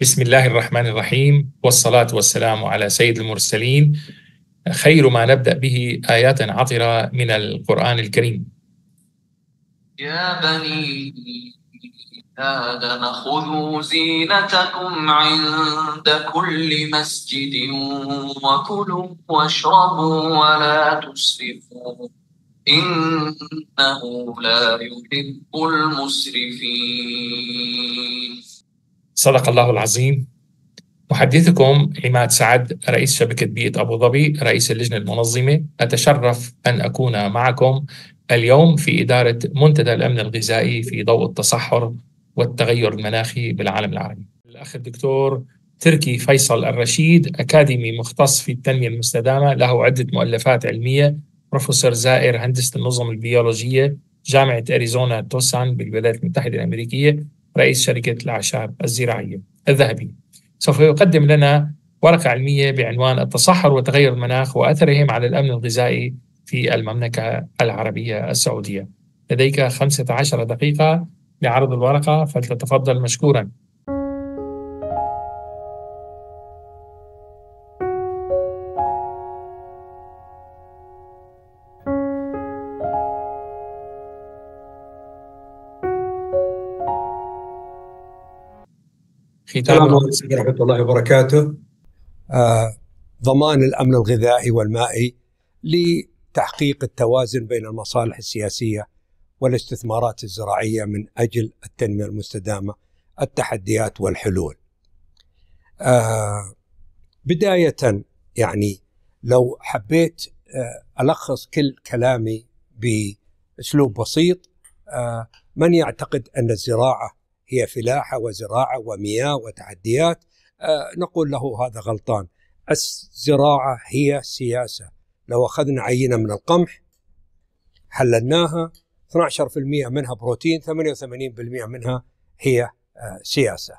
بسم الله الرحمن الرحيم والصلاة والسلام على سيد المرسلين خير ما نبدأ به آيات عطرة من القرآن الكريم يا بني آدم خذوا زينتكم عند كل مسجد وكلوا واشربوا ولا تسرفوا إنه لا يحب المسرفين صدق الله العظيم محدثكم عماد سعد رئيس شبكة بيئة أبو ظبي رئيس اللجنة المنظمة أتشرف أن أكون معكم اليوم في إدارة منتدى الأمن الغذائي في ضوء التصحر والتغير المناخي بالعالم العربي الأخ الدكتور تركي فيصل الرشيد أكاديمي مختص في التنمية المستدامة له عدة مؤلفات علمية بروفيسور زائر هندسة النظم البيولوجية جامعة أريزونا توسان بالولايات المتحدة الأمريكية رئيس شركة الأعشاب الزراعية الذهبية سوف يقدم لنا ورقة علمية بعنوان التصحر وتغير المناخ وأثرهم على الأمن الغذائي في المملكة العربية السعودية لديك 15 دقيقة لعرض الورقة فلتتفضل مشكورا في السلام عليكم ورحمه الله وبركاته. آه ضمان الامن الغذائي والمائي لتحقيق التوازن بين المصالح السياسيه والاستثمارات الزراعيه من اجل التنميه المستدامه، التحديات والحلول. آه بدايه يعني لو حبيت آه الخص كل كلامي باسلوب بسيط آه من يعتقد ان الزراعه هي فلاحه وزراعه ومياه وتحديات آه، نقول له هذا غلطان الزراعه هي سياسه لو اخذنا عينه من القمح حللناها 12% منها بروتين 88% منها هي آه، سياسه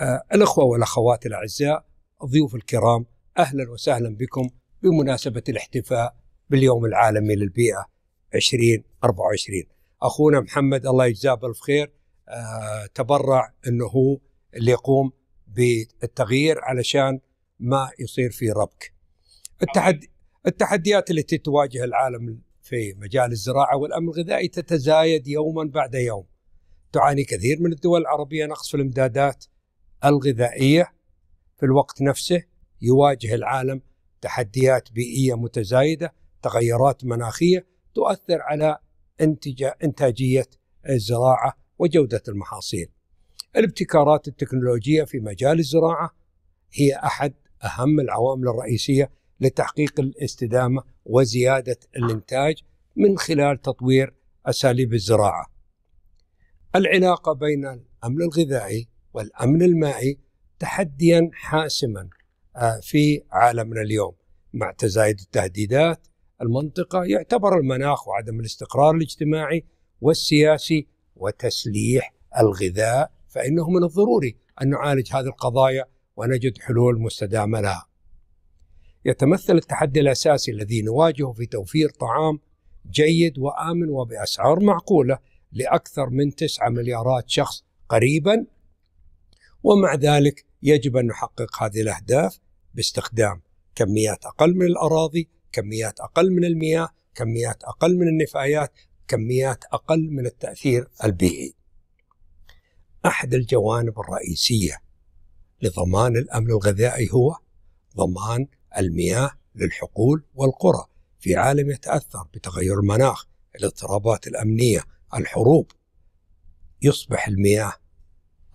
آه، الاخوه والاخوات الاعزاء الضيوف الكرام اهلا وسهلا بكم بمناسبه الاحتفاء باليوم العالمي للبيئه 2024 اخونا محمد الله يجزاه بالف خير آه، تبرع انه هو اللي يقوم بالتغيير علشان ما يصير في ربك. التحدي التحديات التي تواجه العالم في مجال الزراعه والامن الغذائي تتزايد يوما بعد يوم. تعاني كثير من الدول العربيه نقص في الامدادات الغذائيه في الوقت نفسه يواجه العالم تحديات بيئيه متزايده، تغيرات مناخيه تؤثر على انتاجيه الزراعه وجودة المحاصيل. الابتكارات التكنولوجية في مجال الزراعة هي أحد أهم العوامل الرئيسية لتحقيق الاستدامة وزيادة الإنتاج من خلال تطوير أساليب الزراعة. العلاقة بين الأمن الغذائي والأمن المائي تحديا حاسما آه، في عالمنا اليوم مع تزايد التهديدات المنطقة يعتبر المناخ وعدم الاستقرار الاجتماعي والسياسي وتسليح الغذاء فإنه من الضروري أن نعالج هذه القضايا ونجد حلول مستدامة لها يتمثل التحدي الأساسي الذي نواجهه في توفير طعام جيد وآمن وبأسعار معقولة لأكثر من 9 مليارات شخص قريبا ومع ذلك يجب أن نحقق هذه الأهداف باستخدام كميات أقل من الأراضي كميات أقل من المياه كميات أقل من النفايات كميات أقل من التأثير البيئي أحد الجوانب الرئيسية لضمان الأمن الغذائي هو ضمان المياه للحقول والقرى في عالم يتأثر بتغير المناخ الاضطرابات الأمنية الحروب يصبح المياه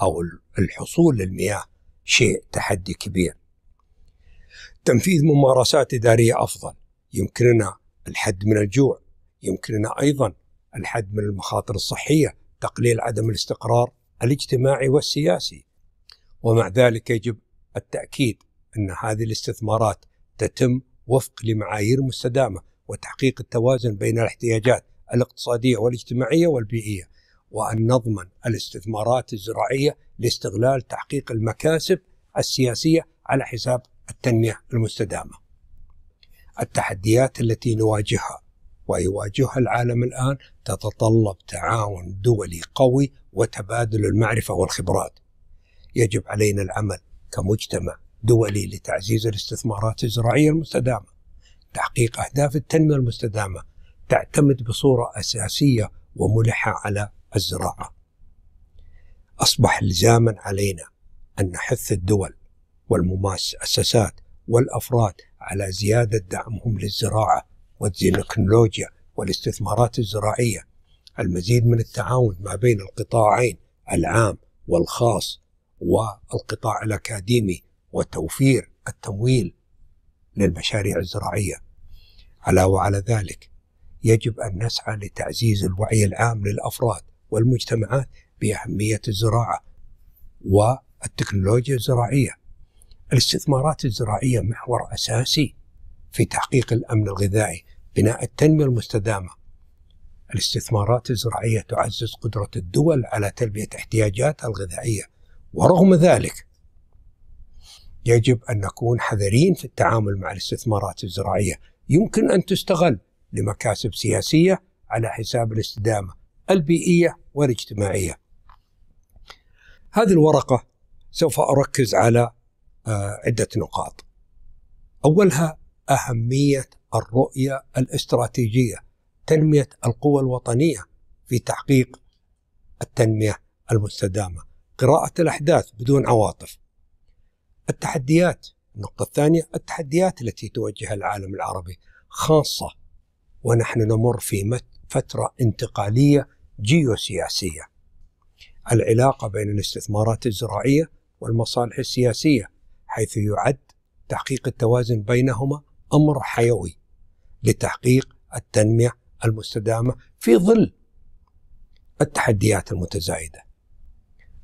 أو الحصول للمياه شيء تحدي كبير تنفيذ ممارسات إدارية أفضل يمكننا الحد من الجوع يمكننا أيضا الحد من المخاطر الصحيه تقليل عدم الاستقرار الاجتماعي والسياسي ومع ذلك يجب التاكيد ان هذه الاستثمارات تتم وفق لمعايير مستدامه وتحقيق التوازن بين الاحتياجات الاقتصاديه والاجتماعيه والبيئيه وان نضمن الاستثمارات الزراعيه لاستغلال تحقيق المكاسب السياسيه على حساب التنميه المستدامه. التحديات التي نواجهها ويواجهها العالم الان تتطلب تعاون دولي قوي وتبادل المعرفه والخبرات. يجب علينا العمل كمجتمع دولي لتعزيز الاستثمارات الزراعيه المستدامه، تحقيق اهداف التنميه المستدامه، تعتمد بصوره اساسيه وملحه على الزراعه. اصبح لزاما علينا ان نحث الدول والمؤسسات والافراد على زياده دعمهم للزراعه والتكنولوجيا والاستثمارات الزراعية المزيد من التعاون ما بين القطاعين العام والخاص والقطاع الأكاديمي وتوفير التمويل للمشاريع الزراعية على وعلى ذلك يجب أن نسعى لتعزيز الوعي العام للأفراد والمجتمعات بأهمية الزراعة والتكنولوجيا الزراعية الاستثمارات الزراعية محور أساسي في تحقيق الأمن الغذائي بناء التنمية المستدامة الاستثمارات الزراعية تعزز قدرة الدول على تلبية احتياجاتها الغذائية ورغم ذلك يجب أن نكون حذرين في التعامل مع الاستثمارات الزراعية يمكن أن تستغل لمكاسب سياسية على حساب الاستدامة البيئية والاجتماعية هذه الورقة سوف أركز على آه، عدة نقاط أولها أهمية الرؤية الاستراتيجية تنمية القوى الوطنية في تحقيق التنمية المستدامة قراءة الأحداث بدون عواطف التحديات النقطة الثانية التحديات التي توجه العالم العربي خاصة ونحن نمر في فترة انتقالية جيوسياسية العلاقة بين الاستثمارات الزراعية والمصالح السياسية حيث يعد تحقيق التوازن بينهما أمر حيوي لتحقيق التنميه المستدامه في ظل التحديات المتزايده.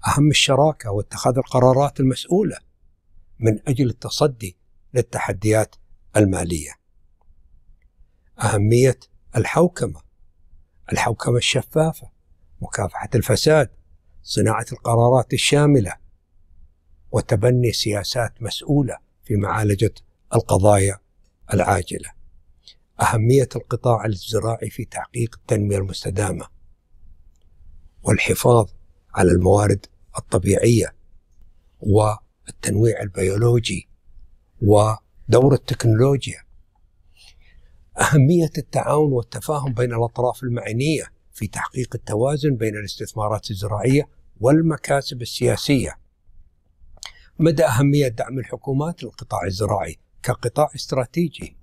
اهم الشراكه واتخاذ القرارات المسؤوله من اجل التصدي للتحديات الماليه. اهميه الحوكمه الحوكمه الشفافه مكافحه الفساد صناعه القرارات الشامله وتبني سياسات مسؤوله في معالجه القضايا العاجله أهمية القطاع الزراعي في تحقيق التنمية المستدامة والحفاظ على الموارد الطبيعية والتنويع البيولوجي ودور التكنولوجيا أهمية التعاون والتفاهم بين الأطراف المعنية في تحقيق التوازن بين الاستثمارات الزراعية والمكاسب السياسية مدى أهمية دعم الحكومات للقطاع الزراعي كقطاع استراتيجي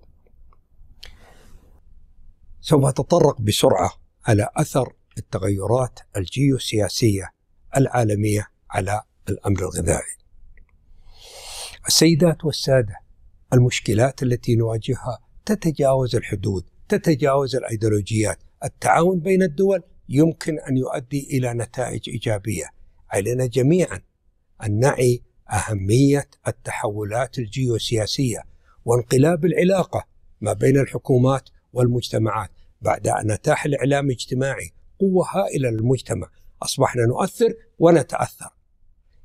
سوف أتطرق بسرعة على أثر التغيرات الجيوسياسية العالمية على الأمر الغذائي. السيدات والسادة المشكلات التي نواجهها تتجاوز الحدود، تتجاوز الأيديولوجيات، التعاون بين الدول يمكن أن يؤدي إلى نتائج إيجابية. علينا جميعا أن نعي أهمية التحولات الجيوسياسية وانقلاب العلاقة ما بين الحكومات والمجتمعات بعد أن أتاح الإعلام الاجتماعي قوة هائلة للمجتمع أصبحنا نؤثر ونتأثر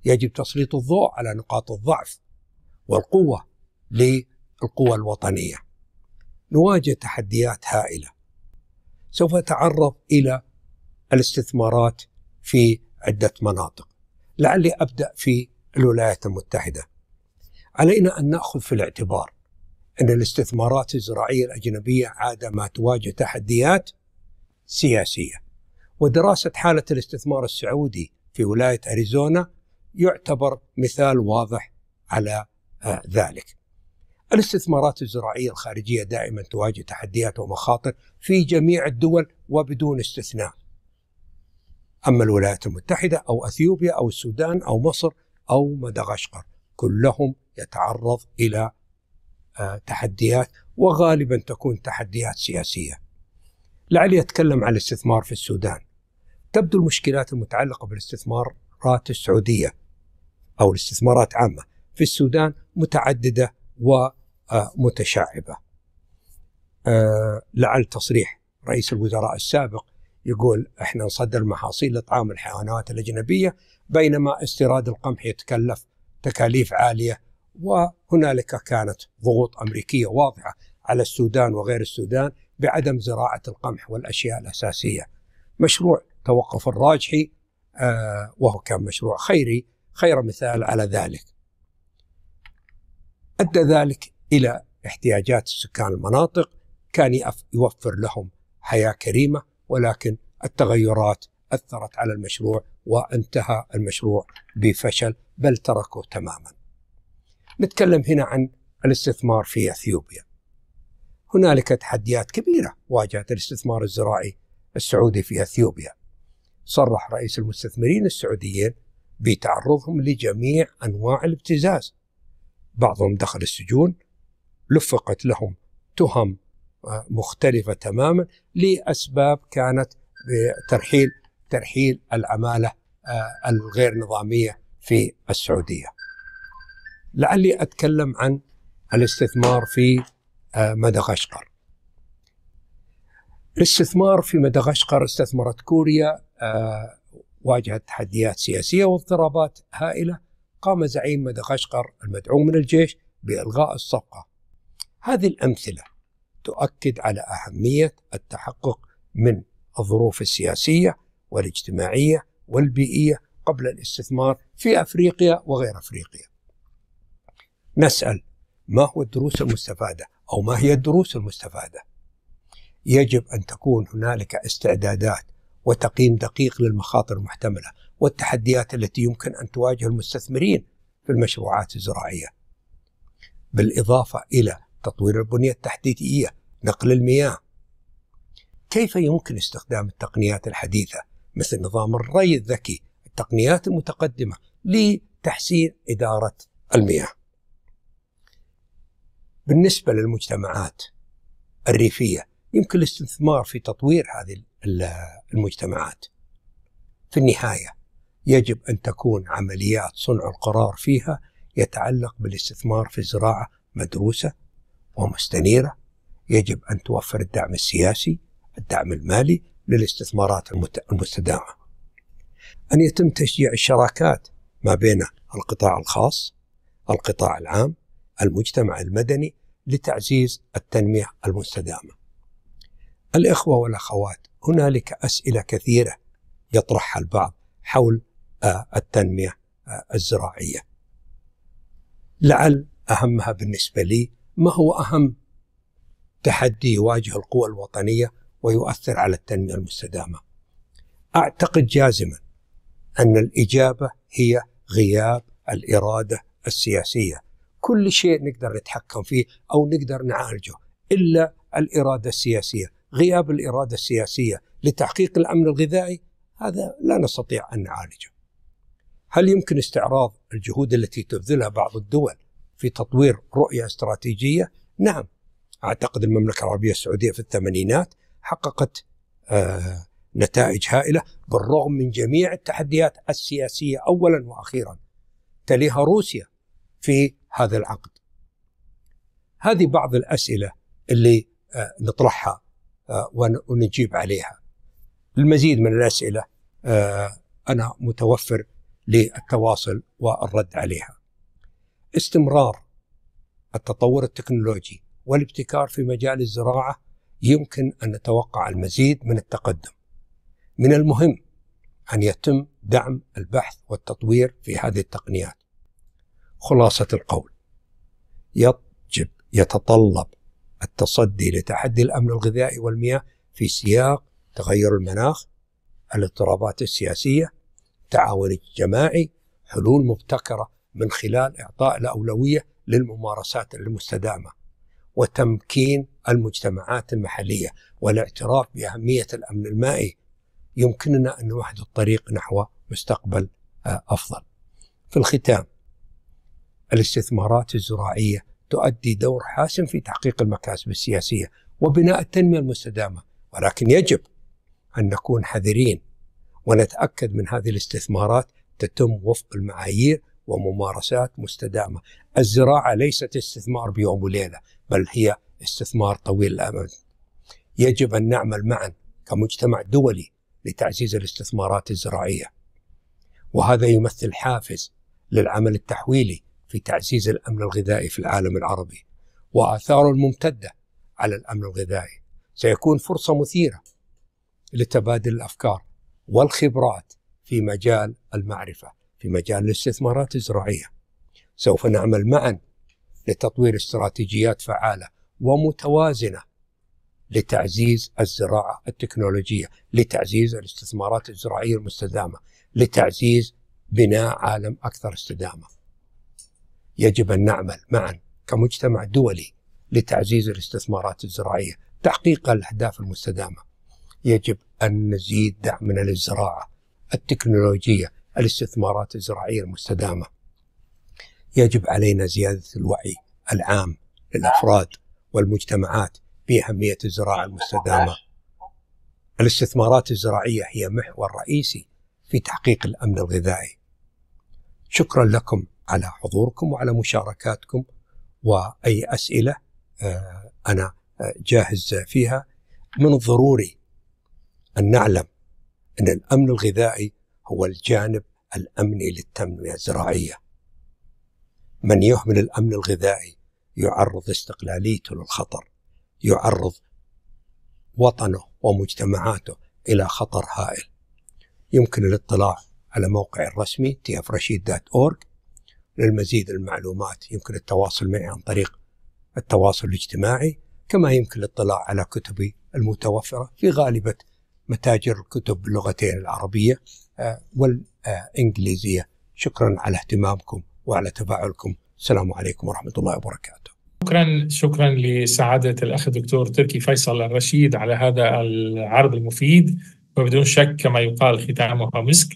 يجب تسليط الضوء على نقاط الضعف والقوة للقوى الوطنية نواجه تحديات هائلة سوف أتعرض إلى الاستثمارات في عدة مناطق لعلي أبدأ في الولايات المتحدة علينا أن نأخذ في الاعتبار أن الاستثمارات الزراعية الأجنبية عادة ما تواجه تحديات سياسية ودراسة حالة الاستثمار السعودي في ولاية أريزونا يعتبر مثال واضح على آه، ذلك الاستثمارات الزراعية الخارجية دائما تواجه تحديات ومخاطر في جميع الدول وبدون استثناء أما الولايات المتحدة أو أثيوبيا أو السودان أو مصر أو مدغشقر كلهم يتعرض إلى تحديات وغالبا تكون تحديات سياسيه. لعلي اتكلم عن الاستثمار في السودان. تبدو المشكلات المتعلقه بالاستثمارات السعوديه او الاستثمارات عامه في السودان متعدده ومتشعبه. آه، آه، لعل تصريح رئيس الوزراء السابق يقول احنا نصدر محاصيل لطعام الحيوانات الاجنبيه بينما استيراد القمح يتكلف تكاليف عاليه وهنالك كانت ضغوط امريكيه واضحه على السودان وغير السودان بعدم زراعه القمح والاشياء الاساسيه. مشروع توقف الراجحي آه، وهو كان مشروع خيري خير مثال على ذلك. ادى ذلك الى احتياجات سكان المناطق كان يوفر لهم حياه كريمه ولكن التغيرات اثرت على المشروع وانتهى المشروع بفشل بل تركه تماما. نتكلم هنا عن الاستثمار في اثيوبيا. هنالك تحديات كبيره واجهت الاستثمار الزراعي السعودي في اثيوبيا. صرح رئيس المستثمرين السعوديين بتعرضهم لجميع انواع الابتزاز. بعضهم دخل السجون، لفقت لهم تهم آه، مختلفه تماما لاسباب كانت ترحيل ترحيل العماله آه، الغير نظاميه في السعوديه. لعلي أتكلم عن الاستثمار في آه، مدغشقر الاستثمار في مدغشقر استثمرت كوريا آه، واجهت تحديات سياسية واضطرابات هائلة قام زعيم مدغشقر المدعوم من الجيش بإلغاء الصفقة هذه الأمثلة تؤكد على أهمية التحقق من الظروف السياسية والاجتماعية والبيئية قبل الاستثمار في أفريقيا وغير أفريقيا نسأل ما هو الدروس المستفادة أو ما هي الدروس المستفادة يجب أن تكون هنالك استعدادات وتقييم دقيق للمخاطر المحتملة والتحديات التي يمكن أن تواجه المستثمرين في المشروعات الزراعية بالإضافة إلى تطوير البنية التحتية نقل المياه كيف يمكن استخدام التقنيات الحديثة مثل نظام الري الذكي التقنيات المتقدمة لتحسين إدارة المياه بالنسبة للمجتمعات الريفية يمكن الاستثمار في تطوير هذه المجتمعات في النهاية يجب أن تكون عمليات صنع القرار فيها يتعلق بالاستثمار في الزراعة مدروسة ومستنيرة يجب أن توفر الدعم السياسي الدعم المالي للاستثمارات المستدامة أن يتم تشجيع الشراكات ما بين القطاع الخاص القطاع العام المجتمع المدني لتعزيز التنمية المستدامة. الإخوة والأخوات، هنالك أسئلة كثيرة يطرحها البعض حول آه، التنمية آه، الزراعية. لعل أهمها بالنسبة لي ما هو أهم تحدي يواجه القوى الوطنية ويؤثر على التنمية المستدامة. أعتقد جازما أن الإجابة هي غياب الإرادة السياسية كل شيء نقدر نتحكم فيه أو نقدر نعالجه إلا الإرادة السياسية غياب الإرادة السياسية لتحقيق الأمن الغذائي هذا لا نستطيع أن نعالجه هل يمكن استعراض الجهود التي تبذلها بعض الدول في تطوير رؤية استراتيجية؟ نعم أعتقد المملكة العربية السعودية في الثمانينات حققت آه، نتائج هائلة بالرغم من جميع التحديات السياسية أولا وأخيرا تليها روسيا في هذا العقد هذه بعض الأسئلة اللي آه، نطرحها آه، ونجيب عليها المزيد من الأسئلة آه، أنا متوفر للتواصل والرد عليها استمرار التطور التكنولوجي والابتكار في مجال الزراعة يمكن أن نتوقع المزيد من التقدم من المهم أن يتم دعم البحث والتطوير في هذه التقنيات خلاصة القول يجب يتطلب التصدي لتحدي الأمن الغذائي والمياه في سياق تغير المناخ الاضطرابات السياسية التعاون الجماعي حلول مبتكرة من خلال إعطاء الأولوية للممارسات المستدامة وتمكين المجتمعات المحلية والاعتراف بأهمية الأمن المائي يمكننا أن نوحد الطريق نحو مستقبل آه، أفضل في الختام الاستثمارات الزراعية تؤدي دور حاسم في تحقيق المكاسب السياسية وبناء التنمية المستدامة ولكن يجب أن نكون حذرين ونتأكد من هذه الاستثمارات تتم وفق المعايير وممارسات مستدامة الزراعة ليست استثمار بيوم وليلة بل هي استثمار طويل الأمد يجب أن نعمل معا كمجتمع دولي لتعزيز الاستثمارات الزراعية وهذا يمثل حافز للعمل التحويلي في تعزيز الامن الغذائي في العالم العربي واثاره الممتده على الامن الغذائي سيكون فرصه مثيره لتبادل الافكار والخبرات في مجال المعرفه في مجال الاستثمارات الزراعيه سوف نعمل معا لتطوير استراتيجيات فعاله ومتوازنه لتعزيز الزراعه التكنولوجيه لتعزيز الاستثمارات الزراعيه المستدامه لتعزيز بناء عالم اكثر استدامه يجب أن نعمل معا كمجتمع دولي لتعزيز الاستثمارات الزراعية تحقيق الأهداف المستدامة يجب أن نزيد دعمنا للزراعة التكنولوجية الاستثمارات الزراعية المستدامة يجب علينا زيادة الوعي العام للأفراد والمجتمعات بأهمية الزراعة المستدامة الاستثمارات الزراعية هي محور رئيسي في تحقيق الأمن الغذائي شكرا لكم على حضوركم وعلى مشاركاتكم واي اسئله آه، انا آه، جاهز فيها من الضروري ان نعلم ان الامن الغذائي هو الجانب الامني للتنميه الزراعيه. من يهمل الامن الغذائي يعرض استقلاليته للخطر، يعرض وطنه ومجتمعاته الى خطر هائل. يمكن الاطلاع على موقعي الرسمي tfrashid.org للمزيد المعلومات يمكن التواصل معي عن طريق التواصل الاجتماعي كما يمكن الاطلاع على كتبي المتوفرة في غالبة متاجر الكتب باللغتين العربية آه، والإنجليزية شكرا على اهتمامكم وعلى تفاعلكم السلام عليكم ورحمة الله وبركاته شكرا شكرا لسعادة الأخ الدكتور تركي فيصل الرشيد على هذا العرض المفيد وبدون شك كما يقال ختامها مسك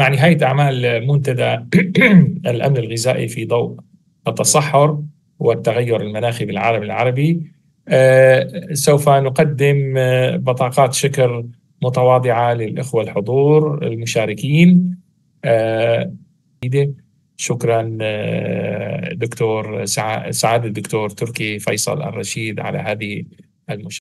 مع يعني نهاية أعمال منتدى الأمن الغذائي في ضوء التصحر والتغير المناخي بالعالم العربي آه، سوف نقدم آه، بطاقات شكر متواضعة للإخوة الحضور المشاركين آه، شكرا دكتور سعادة الدكتور تركي فيصل الرشيد على هذه المشاركة